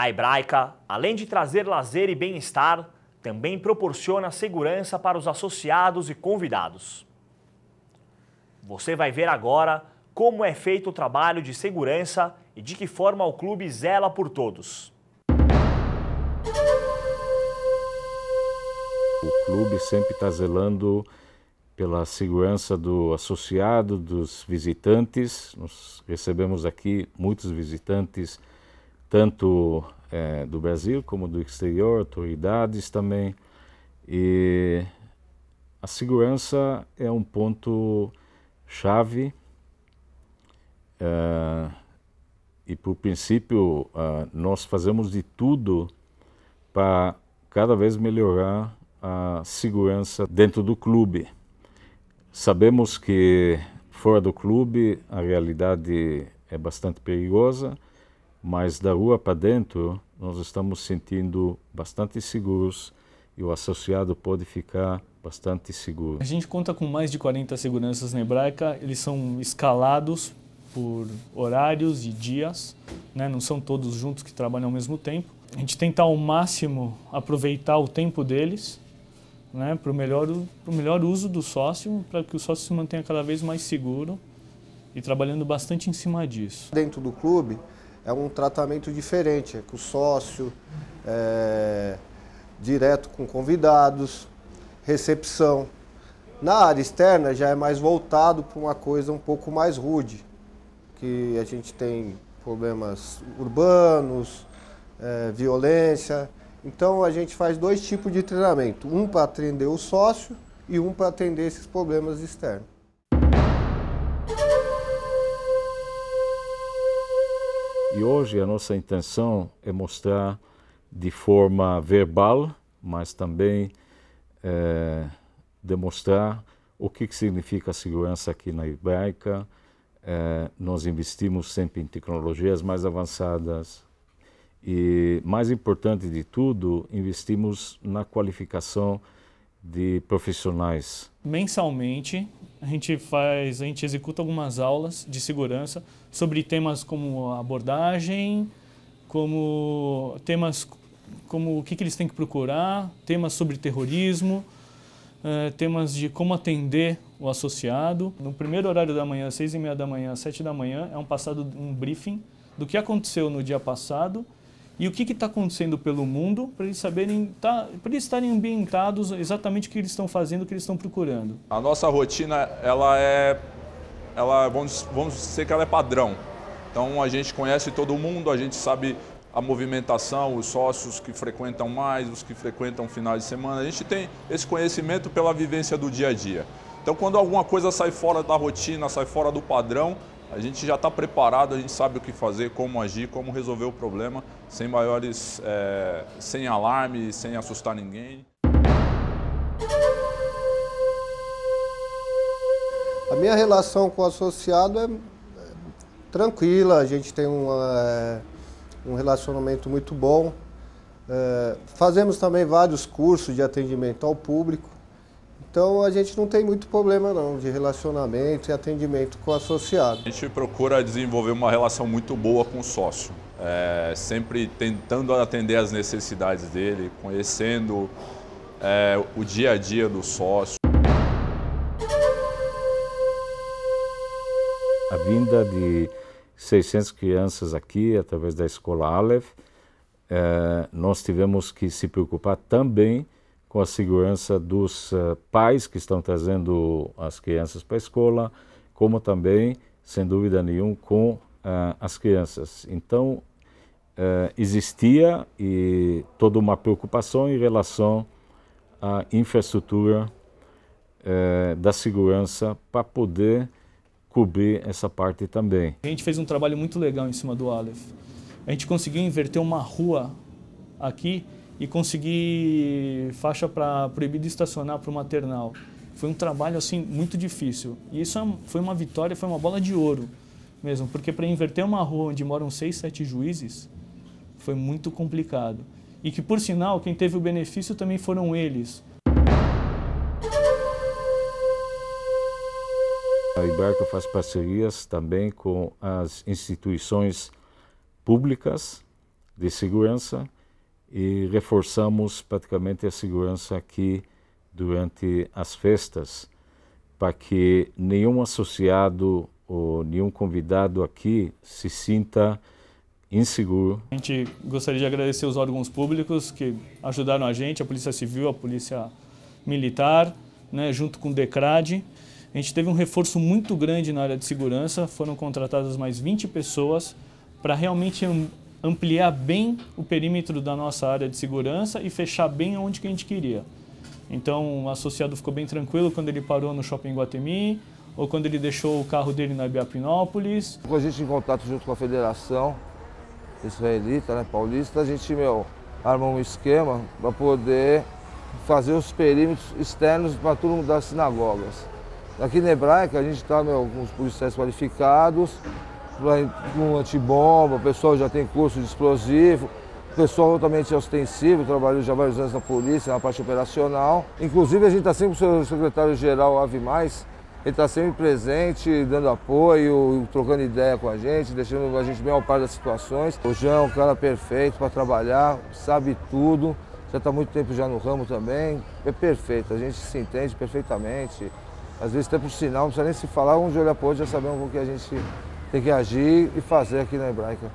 A Hebraica, além de trazer lazer e bem-estar, também proporciona segurança para os associados e convidados. Você vai ver agora como é feito o trabalho de segurança e de que forma o clube zela por todos. O clube sempre está zelando pela segurança do associado, dos visitantes. Nós recebemos aqui muitos visitantes tanto é, do Brasil como do exterior, autoridades também. E a segurança é um ponto chave é, e, por princípio, uh, nós fazemos de tudo para cada vez melhorar a segurança dentro do clube. Sabemos que fora do clube a realidade é bastante perigosa mas da rua para dentro nós estamos sentindo bastante seguros e o associado pode ficar bastante seguro. A gente conta com mais de 40 seguranças na Hebraica, eles são escalados por horários e dias, né? não são todos juntos que trabalham ao mesmo tempo. A gente tenta ao máximo aproveitar o tempo deles né? para o melhor, melhor uso do sócio, para que o sócio se mantenha cada vez mais seguro e trabalhando bastante em cima disso. Dentro do clube, é um tratamento diferente, é com sócio, é, direto com convidados, recepção. Na área externa já é mais voltado para uma coisa um pouco mais rude, que a gente tem problemas urbanos, é, violência. Então a gente faz dois tipos de treinamento, um para atender o sócio e um para atender esses problemas externos. E hoje a nossa intenção é mostrar de forma verbal, mas também é, demonstrar o que, que significa segurança aqui na Ibérica. É, nós investimos sempre em tecnologias mais avançadas e, mais importante de tudo, investimos na qualificação de profissionais? Mensalmente, a gente faz, a gente executa algumas aulas de segurança sobre temas como abordagem, como temas como o que, que eles têm que procurar, temas sobre terrorismo, eh, temas de como atender o associado. No primeiro horário da manhã, seis e meia da manhã, sete da manhã, é um passado um briefing do que aconteceu no dia passado e o que está acontecendo pelo mundo para eles saberem, tá, para eles estarem ambientados exatamente o que eles estão fazendo, o que eles estão procurando. A nossa rotina, ela é, ela, vamos, vamos dizer que ela é padrão. Então a gente conhece todo mundo, a gente sabe a movimentação, os sócios que frequentam mais, os que frequentam finais de semana. A gente tem esse conhecimento pela vivência do dia a dia. Então, quando alguma coisa sai fora da rotina, sai fora do padrão, a gente já está preparado, a gente sabe o que fazer, como agir, como resolver o problema, sem maiores, é, sem alarme, sem assustar ninguém. A minha relação com o associado é, é tranquila, a gente tem uma, é, um relacionamento muito bom. É, fazemos também vários cursos de atendimento ao público. Então a gente não tem muito problema não de relacionamento e atendimento com o associado. A gente procura desenvolver uma relação muito boa com o sócio, é, sempre tentando atender as necessidades dele, conhecendo é, o dia a dia do sócio. A vinda de 600 crianças aqui através da escola Aleph, é, nós tivemos que se preocupar também com a segurança dos uh, pais que estão trazendo as crianças para a escola, como também, sem dúvida nenhuma, com uh, as crianças. Então, uh, existia e toda uma preocupação em relação à infraestrutura da segurança para poder cobrir essa parte também. A gente fez um trabalho muito legal em cima do Aleph. A gente conseguiu inverter uma rua aqui e consegui faixa para proibido estacionar para o maternal. Foi um trabalho assim muito difícil. E isso é foi uma vitória, foi uma bola de ouro mesmo, porque para inverter uma rua onde moram seis, sete juízes, foi muito complicado. E que, por sinal, quem teve o benefício também foram eles. A Iberca faz parcerias também com as instituições públicas de segurança e reforçamos praticamente a segurança aqui durante as festas, para que nenhum associado ou nenhum convidado aqui se sinta inseguro. A gente gostaria de agradecer os órgãos públicos que ajudaram a gente, a Polícia Civil, a Polícia Militar, né, junto com o DECRAD. A gente teve um reforço muito grande na área de segurança, foram contratadas mais 20 pessoas para realmente ampliar bem o perímetro da nossa área de segurança e fechar bem onde que a gente queria. Então, o associado ficou bem tranquilo quando ele parou no Shopping Guatemi ou quando ele deixou o carro dele na Biapinópolis. Com a gente em contato junto com a Federação Israelita, né, paulista, a gente, meu, armou um esquema para poder fazer os perímetros externos para todo mundo das sinagogas. Aqui na Hebraica, a gente está com os policiais qualificados, com antibomba, o pessoal já tem curso de explosivo, o pessoal altamente ostensivo, trabalhou já vários anos na polícia, na parte operacional. Inclusive a gente está sempre com o secretário-geral Ave Mais, ele está sempre presente, dando apoio, trocando ideia com a gente, deixando a gente bem ao par das situações. O Jean é um cara perfeito para trabalhar, sabe tudo, já está muito tempo já no ramo também, é perfeito, a gente se entende perfeitamente. Às vezes até por sinal, não precisa nem se falar, um de olho a outro já sabemos com que a gente tem que agir e fazer aqui na Hebraica.